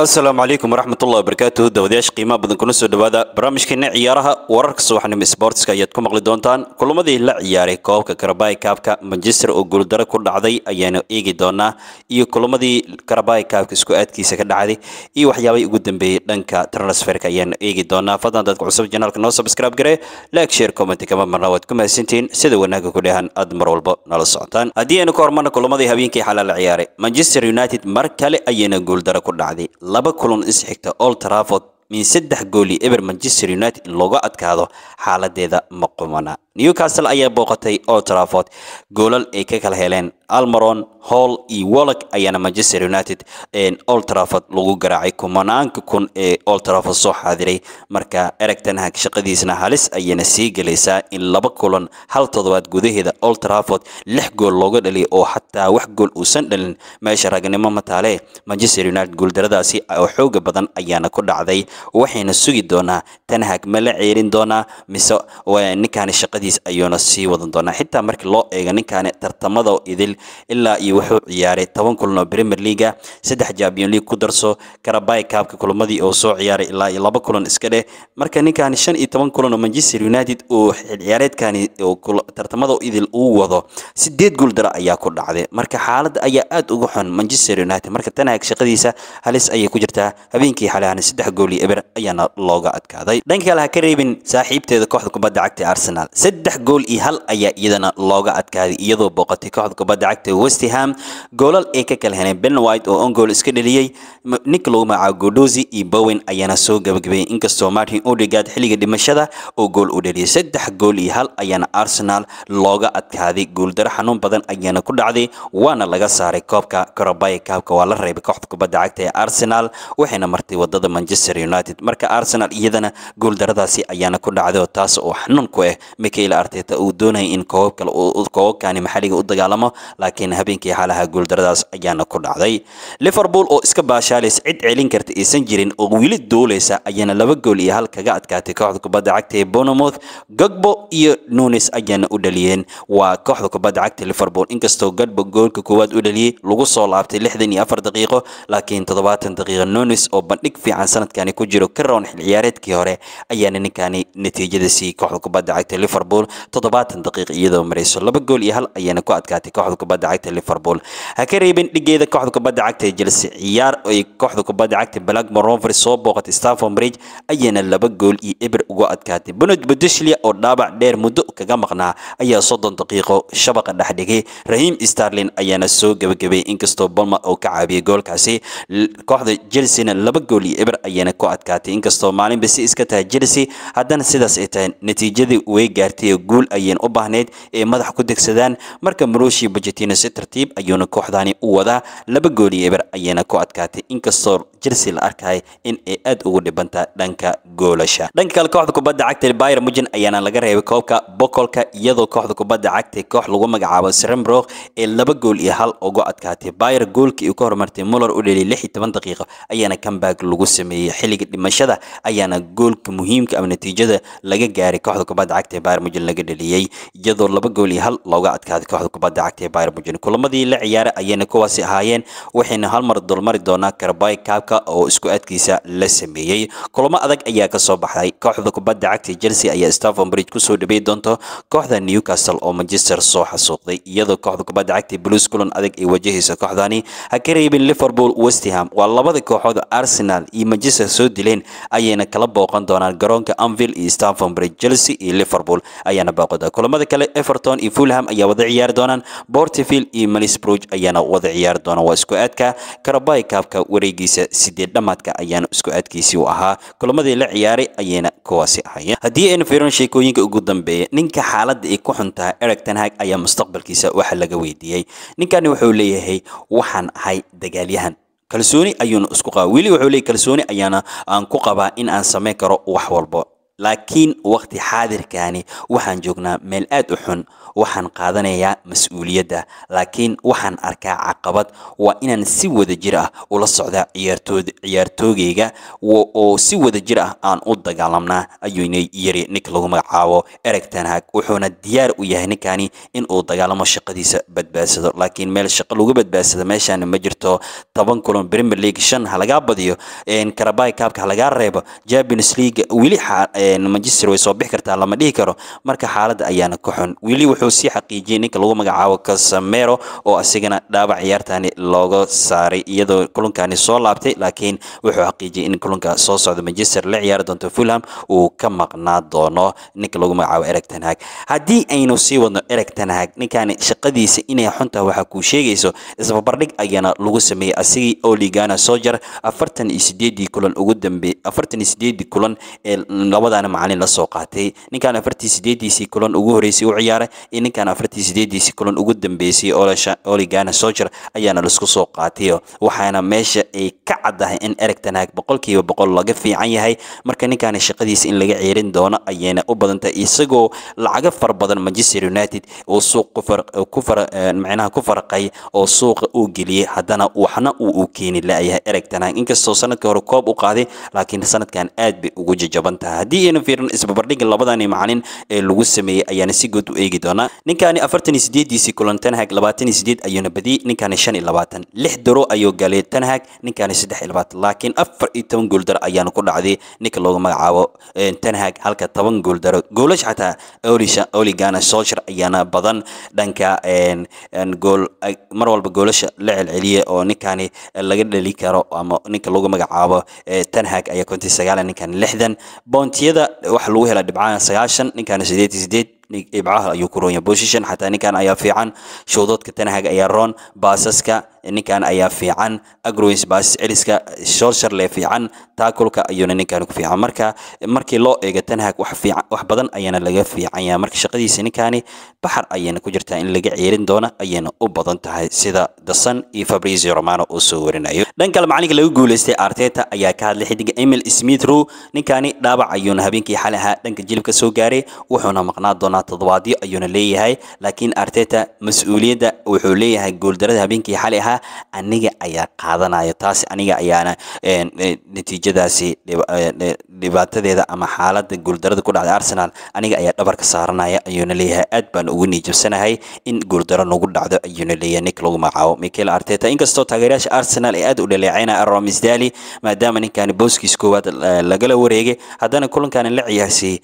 asalaamu calaykum waraxmatullahi wabarakaatuhu daawadayaasha qiimaha badan kuna soo dhawaada barnaamijkeena ciyaaraha wararka subaxnimo sboortiska ayaad ku maqli doontaan kulamadii la ciyaaray koobka karabai kaabka manchester oo guuldaro ku dhacday ayaanu eegi doonaa iyo kulamadii karabai kaabka isku aadkiisa ka dhacday iyo waxyaabay ugu dambeeyey dhanka transferka ayaanu eegi doonaa fadlan dadka cusub janaalka noo subscribe gare like share comment kama marna waad ku mahadsantihiin sida wanaagga ku dheehan aad mar walba nala socotaan haddii aynu ka hormarna kulamadii habeenkii xalaa la ciyaaray manchester united mar kale ayaana guuldaro ku dhacday laba kulan isxigta old trafford min saddex gooli eber manchester united in looga adkaado xaaladeeda ma qumana newcastle ayaa booqatay old trafford goolal ay ka kala heleen almaron hall iyo wolog ayaana manchester united old lagu garaacay kumanaanka kun ee old soo xaadiray marka ereg ten shaqadiisna halis ayayna sii gelaysaa in laba kulan hal toddobaad gudaheeda old trafford lix gool looga dhaliya oo xataa wax gool uusan dhalin meesha ragnimo mataalee manchester united guuldaradaasi oo xooga badan ayaana ku dhacday waxayna sugi doonaa tanhag ma la ceerin doonaa mise ninkaani shaqadiis ayuuna sii wadan doonaa xitaa markii loo eego ninkaani tartamada idil ilaa iyo wuxuu ciyaaray toban kulanoo premier leaga saddex champion league ku darso karabai kaabka kulamadii oo soo ciyaaray ilaa iyo laba kulan iska dheh marka ninkaani shan iyo toban kulan manchester united uu xil tartamada idil uu wado sideed guul dara ayaa ku dhacday marka xaaladda ayaa aada uga xun manchester united marka tanahag shaqadiisa halis ayay ku jirtaa habeenkii xalay saddex gool eber ayaana looga adkaaday dhanka kale ha ka reebin saaxiibteeda kooxda kubadda cagta arsenal saddex gool iyo hal ayaa iyadana looga adkaaday iyadoo booqatay kooxda kubadda kubadda cagta Westham goolal ay ka kala heleen Ben White oo on iska dhaliyay ninka lagu magacaabo iyo Bowen ayaana soo gabagabeeyay inkastoo Martin Odegaard xilliga dhimashada oo gool u dhaliyay saddex gool iyo hal ayaana Arsenal looga adkaaday guuldaro xanuun badan ayaana ku dhacday waana laga saaray koobka Carabao Cupka waa la reebay kooxda kubadda cagta ee Arsenal waxayna martay wadada Manchester United marka Arsenal iyadana guuldaradaasi ayaana ku dhacday oo taas oo xanuun ku ah Mikel Arteta uu doonayay in koob kale uu maxalliga u dagaalamo laakiin habeenkii xaalaha guuldaradaas ayaana ku dhacday liverpool oo iska baashaalis cid celin karta aysan jirin oo wili duuleysa ayaana laba gool iyo hal kaga adkaatay kooxda kubadda cagta ee bournemouth gogbo iyo nunes ayaana u dhaliyeen waa kooxda kubadda cagta liverpool inkastoo gogbo goolka koowaad u dhaliyey lagu soo laabtay lixdan iyo afar daqiiqo laakiin toddobaatan daqiiqa nunes oo bandhig fiican sanadkani ku jiro ka rown hore ayaana ninkaani natiijada kooxda kubadda cagta liverpool toddobaatan daqiiqa iyadoo marayso laba gool iyo hal ayaana ku adkaatay kooxda kubadda cagta liverpool ha ka reebin dhigeeda kooxda kubadda cagta ee Chelsea ciyaar ay kooxda kubadda cagta Blackburn Rovers soo booqatay Stamford Bridge ayayna laba gool iyo eber uga adkaatay Benoit Bundesliga oo dhaabac dheer muddo kaga maqnaa ayaa 30 daqiiqo shabaqa dhex dhigay Raheem Sterling ayaana soo gabagabay inkastoo Bournemouth oo ka caabiyay goolkaasi kooxda Chelsea laba gool iyo eber ayayna ku adkaatay inkastoo maalin bisi iska tahay Chelsea haddana sidaas ay tahay natiijadii way gaartay guul ayeen u baahneyd ee madax ku degsadaan marka Mauricio Pochettino si tartiib ayuuna kooxdaani u wadaa laba gooli eber ayayna ku adkaatay inkastoo Chelsea la arkay in ay aad ugu dhibanta dhanka goolasha dhanka kale kooxda kubadda cagta Bayern Munich ayaana laga reebay koobka bokolka iyadoo kooxda kubadda cagta koox lagu magacaabo Srembrook ee laba gool iyo hal ugu adkaatay Bayern goolkii uu ka hormartay Muller u dhaliyay 65 daqiiqo ayaana comeback lagu sameeyay xilliga dhimashada ayaana goolka muhiimka ah natiijada laga gaaray kooxda kubadda cagta Bayern Munich laga dhaliyay iyadoo laba gool iyo hal looga adkaaday kooxda kubadda cagta fire muujin kulamadii la ciyaaray ayayna kuwaasi ahaayeen waxayna halmar dulmari doonaa karabay kaabka oo isku adkiisa la sameeyey kulamo adag ayaa ka soo baxday kooxda kubadda cagta chelsea ayaa staffon bridge kusoo dhabeey doonta kooxda newcastle oo manchester soo xasuuqday iyadoo kooxda kubadda cagta blues kulan adag ay wajahaysa kooxdani ha ka reebin liverpool westham waa labada kooxood arsenal iyo manchester soo dileen ayayna kala booqan doonaan garoonka anvil iyo staffon bridge chelsea iyo liverpool ayaana booqada kulamada kale everton iyo fulham ayaa wada ciyaari doonaan porteville iyo malisbroge ayaana wada ciyaari doona waa isku aadka karabai kaabka wareegiisa sideed dhamaadka ayaan isku aadkiisi u ahaa kulamadii la ciyaaray ayayna kuwaasi ahayeen haddii aynu fiirino sheekooyinka ugu dambeeya ninka xaaladda ay ku xuntaa tahay ereg tanhaag ayaa mustaqbalkiisa wax laga weydiiyey ninkani wuxuu leeyahay waxaan ahay dagaalyahan kalsooni ayuuna isku qaba weli wuxuu leeyahy kalsooni ayaana aan ku qabaa in aan sameyn karo wax walba laakiin waqti xaadirkaani waxaan joognaa meel aad u xun waxaan qaadanayaa mas-uuliyadda laakiin waxaan arkaa caqabad waa inaan si wada jir ah ula socdaa ciyaartoogeyga oo si wada jir ah aan u dagaalamnaa ayuuna yiri ninka lagu magacaabo ereg tanhaag wuxuuna diyaar u yahay ninkani inuu dagaalamo shaqadiisa badbaadsado laakiin meel shaqo lagu badbaadsado meeshaana ma jirto toban kulan premier league shan ha badiyo karabai kaabka ha reebo jabins league weli manchester way soo bixi kartaa lama dhihi karo marka xaaladda ayaana ka xun weli wuxuu sii xaqiijiyey ninka lagu magacaabo casemero oo asigana dhaabac ciyaartani looga saaray iyadoo kulunkaani soo laabtay laakiin wuxuu xaqiijiyey in kulunka soo socda manchester la ciyaari doonto fulham uu ka maqnaa doono ninka lagu magacaabo eric tenhag haddii aynu sii wadno eric tenhag ninkaani shaqadiisa inay xuntaha waxa kuu sheegayso isbabardhig ayaana lagu sameeyey asigii oligana sojar afartan iyo sideedii kulan ugu dambe afartan iyo sideedii kulan ee labadan ninkaana macalin la soo qaatay ninkaan afartii sideediisii kulan ugu horeysay u ciyaaray iyo ninkaan afartii sideediisii kulan ugu dambeysay oligana sojer ayaana laisku soo qaatay waxaana meesha ay ka caddahay in ereg tanaag boqolkiiba boqol laga fiican yahay marka ninkaana shaqadiisa in laga ceerin doono ayayna u badantay isagoo lacaga far badan manchester united oo suuq ku farqay oo suuqa uu geliyey haddana waxna uu u keeni la-yahay tanaag inkastoo sanadka hore koob u qaaday laakiin sanadkan aad bay ugu jajaban tahay haddaynu fiirin isbabardhigga labadani macalin ee lagu sameeyey ayaana si good u eegi doonaa ninkaani afartan iyo kulan tanhag labaatan sideed ayuuna badiyey ninkaani shan iyo labaatan lix daro ayuu galay tanhag ninkaani saddex iyo labaatan laakiin afar iyo toban gooldar ayaana ku dhacday ninka loogu magacaabo tanhag halka toban gooldaro goolasha xataa olisha oligana solshar ayaana badan dhanka gool mar walba goolasha la celceliya oo ninkaani laga dhali karo ama ninka lagu magacaabo tanhag ayaa konti sagaal ninkaani lixdan boontiya xoriyada waxa lagu helaa dhibcahan sagaashan ninkaana sideed sideed dhibcaha ayuu ku roon yahay position xataa ninkan ayaa fiican showdoodka tanahaga ayaa roon baasaska ninkan ayaa fiican agrois basis celiska shorsharle fiican taakulka ayuuna ninkan ku fiican marka markii loo eego tanhag wax badan ayaana laga fiican marka shaqadiisa ninkaani baxar ayayna ku jirtaa in laga ceerin doono ayayna u badan tahay sida the iyo fabrizio romano uu soo warinayo dhan kale macalinka lagu guuleystay arteta ayaa ka hadlay xidiga emil smith row ninkani dhaawac ayuuna habeenkii xali ahaa dhanka jilibka soo gaaray wuxuuna maqnaa doonaa toddobaadyo ayuuna leeyahay laakiin arteta mas-uuliyadda wuxuu leeyahay guuldarada habeenkii xali ahaa ahaa aniga ayaa qaadanaya taasi aniga ayaana natiijadaasi e, dhibaatadeeda ama xaaladda guuldarada ku dhacday arsenal aniga ayaa dhabarka saaranaya ayuuna leeyahay aad baan ugu niijabsanahay in guuldaro nagu dhacdo ayuuna leeyahay nink lagu magacaabo michael arteta inkastoo taageerayaasha arsenal ay aad u dhaleecaynaya romis maadaama ninkaani booskiis koowaad e, lagala wareegay haddana kulankaani la ciyaarsiy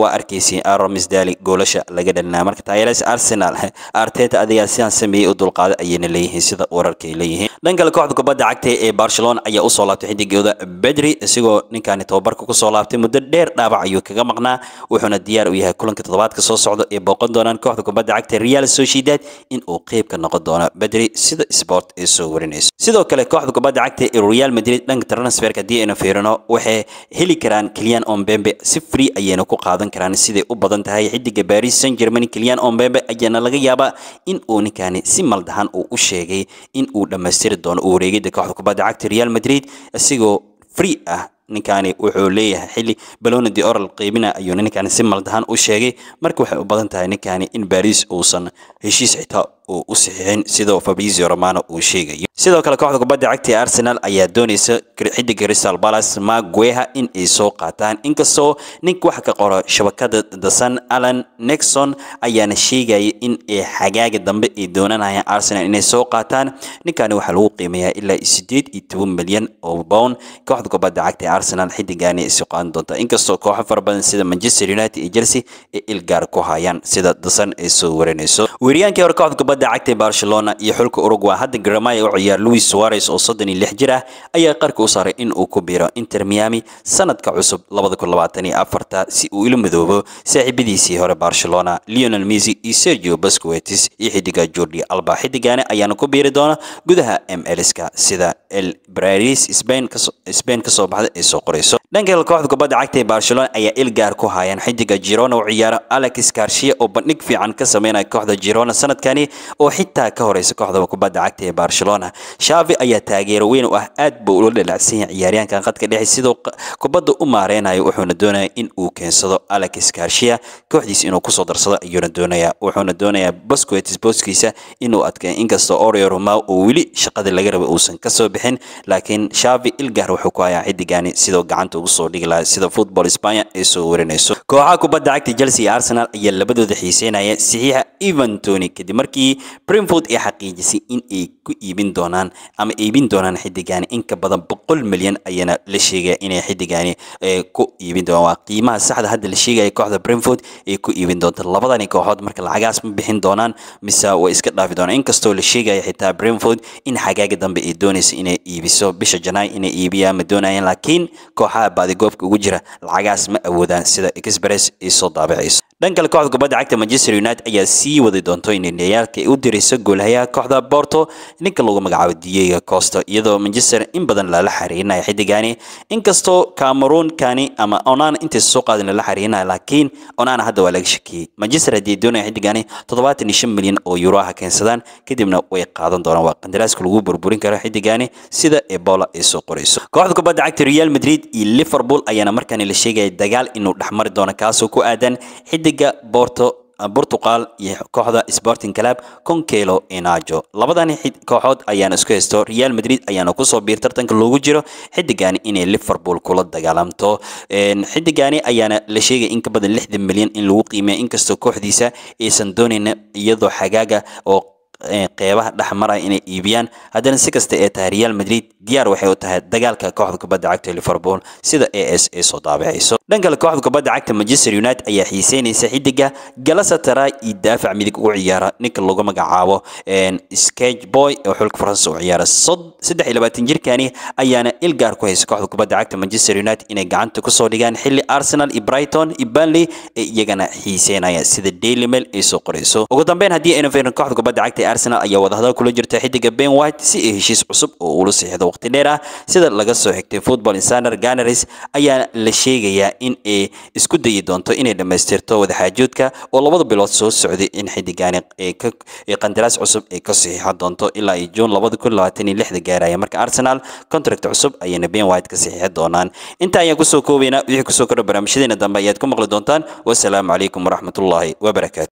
waa arkaysay romis goolasha laga dhalinaya marka taageerayaasha arsenal arteta adigaa sidaan sameeyey u dulqaaday ayayna leeyihiin sida wararka ay leeyihiin dhankale kooxda kubadda cagta ee barcelona ayaa usoo laabtay xidigooda bedri isagoo ninkaani tababarka kusoo laabtay muddo dheer dhaabac ayuu kaga maqnaa wuxuuna diyaar u yahay kulanka toddobaadka soo socda ee booqan doonaan kooxda kubadda cagta real sociedad in uu qeyb ka noqon doono bedri sida sport ee soo warinaysa sidoo kale kooxda kubadda cagta ee real madrid dhanka transferka haddii aynu fiirino waxay heli karaan kilian ombembe si free ayayna ku qaadan karaan siday u badan tahay xidiga baris saint germain kilian ombembe ayaana laga yaabaa in uu ninkaani si maldahan uu u sheegay in uu dhammaystiri doono u wareegida kooxda kubadda cagta real madrid isagoo free ah ninkaani wuxuu leeyahay xilli balona de oral qiimina ayuuna ninkaani si maldahan u sheegay marka waxay u badan tahay ninkaani in baris uusan heshiis xitaa uu u saxiixin sidoo fabrizio romano uu sheegayo sidoo kale kooxda kubadda cagta ee arsenal ayaa doonaysa xidiga crystal palace magueha in ay soo qaataan inkastoo ninka waxa ka qora shabakada dasan alan nexon ayaana sheegaya in ay xagaaga dambe ay doonanayaan arsenal inay soo qaataan ninkani waxaa lagu qiimayaa ilaa sideed iyo toban milyan oo bound kooxda kubadda cagta ee arsenal xidigani isu qaadan doonta inkastoo kooxo fara badan sida manchester united iyo chelsea ay ilgaar ku hayaan sida dasan ay soo warinayso weeriyaankii hore kooxda kubadda kubadda cagta barcelona iyo xulka urugwa hadda garamaya u ciyaar louis suarez oo soddon iyo lix jir ah ayaa qarka u saaray in uu ku biiro inter miami sanadka cusub labada kun labaatan iyo afarta si uu ila midoobo saaxiibadiisii hore barcelona leonel messi iyo sergio basquetis iyo xidiga jordi alba xidigaani ayaana ku biiri doona gudaha mlska sida el braris spain kasoo baxda ay soo qorayso dhanka hel kooxda kubadda cagta ee barcelona ayaa il gaar ku haayaan xidiga girona u ciyaara alex garcia oo bandhig fiican ka sameynaya kooxda girona sanadkani oo xitaa ka horeysa kooxda kubadda cagta ee barcelona shaafi ayaa taageero weyn u ah aad buu ula dhalacsan yahay ciyaaryahankan qadka dhexe sidoo kubadda u maareynayo wuxuuna doonaya in uu keensado alex garcia kooxdiis inuu kusoo darsado ayuuna doonayaa wuxuuna doonayaa bosquetis booskiisa inuu adkeeyo inkastoo oreo romao oo weli shaqada laga raba uusan kasoo bixin laakiin shaafi ilgar wuxuu ku hayaa xidigani sidoo gacanta ugu soo dhigi lahaa sida football spanya ay soo warinayso kooxaha kubadda cagta chelsea iyo arsenal ayaa labadooda xiiseynaya saxiixa evantoni kadib markii bremford ay xaqiijisay in ay ku iibin doonaan ama iibin doonaan xidigaani in ka badan boqol milyan ayana la sheegaya inay xidigaani eh, ku iibin doonaan waa qiimaha saxda hadda la sheegaya kooxda bremford ay ku iibin doonta labadani kooxood marka lacagaas ma bixin doonaan mise way iska dhaafi doonaan inkastoo la sheegaya xitaa bremford in xagaaga dambe ay doonaysa inay iibiso bisha janaay inay iibiyaan ma doonayaan laakiin kooxaha baadigoobka ugu jira lacagaas ma awoodaan sida express ay soo daabicayso kale kooxda kubadda cagta manchester united ayaa sii wadi doonto inay ciyaalka u dirayso goolhayaha kooxda borto ninka lagu magacaabo diego costa iyadoo manchester in badan lala xariirinayo xidigani inkastoo cameroon kani ama onana intaysa soo qaadin lala xariirinayo laakiin onana hadda waa laga shakiyey manchester haddii doonaya xidigani toddobaatan shan milyan oo yuroaha keensadaan kadibna way qaadan doonaan waa qandaraaska lagu burburin karo xidigani sida ebola ay soo qorayso kooxda kubadda cagta real madrid iyo liverpool ayaana markaani la sheegaya dagaal inuu dhexmari doono kaasoo ku aadan xidig xidiga borto Portugal iyo kooxda Sporting Club Concelo Enajo labadan kooxood ayaana isku haysto Real Madrid ayaana kusoo biir tartanka loogu jiro xidigani inay Liverpool kula dagaalamto xidigani ayaana la sheegay in ka badan 60 milyan in lagu qiimeeyo inkastoo kooxdiisa aysan doonayna iyadoo xagaaga oo qeybaha dhexmaraya inay iibiyaan haddana si kasta ee tahay real madrid diyaar waxay u tahay dagaalka kooxda kubadda cagta liverpool sida a s ay soo daabicayso dhan kale kooxda kubadda cagta manchester united ayaa xiiseynaysa xidiga galasatara iyo daafac midig ugu ciyaara ninka lagu magacaabo skage boy oo xulka faransa u ciyaara saddex iyo labaatan jirkani ayaana ilgaar ku haysa kooxda kubadda cagta manchester united inay gacanta kusoo dhigaan xilli arsenal iyo brighton iyo burnley ee iyagana xiiseynaya sida daily mail ay soo qorayso ugu dambeyn haddii aynu fiirno kooxda kubadda cagta arsenal ayaa wadahadal kula jirta xidiga ben white si ay heshiis cusub oo ula siixdo waqti dheer ah sida laga soo xigtay football insider ganaris ayaa la sheegayaa in ay isku dayi doonto inay dhammaystirto wadaxaajoodka oo labada bilood soo socday in xidigaani qandaraas cusub ay ka saxiixan doonto ilaa iyo juun labada kun labaatan iyo lixda gaaraya marka arsenal contract cusub ayayna ben white ka saxiixi doonaan inta ayaan kusoo koobaynaa wixii kusoo kordha barnaamijyadeena dambe ayaad ku maqli doontaan wasalaamu calaykum waraxmatullaahi wabarakaatu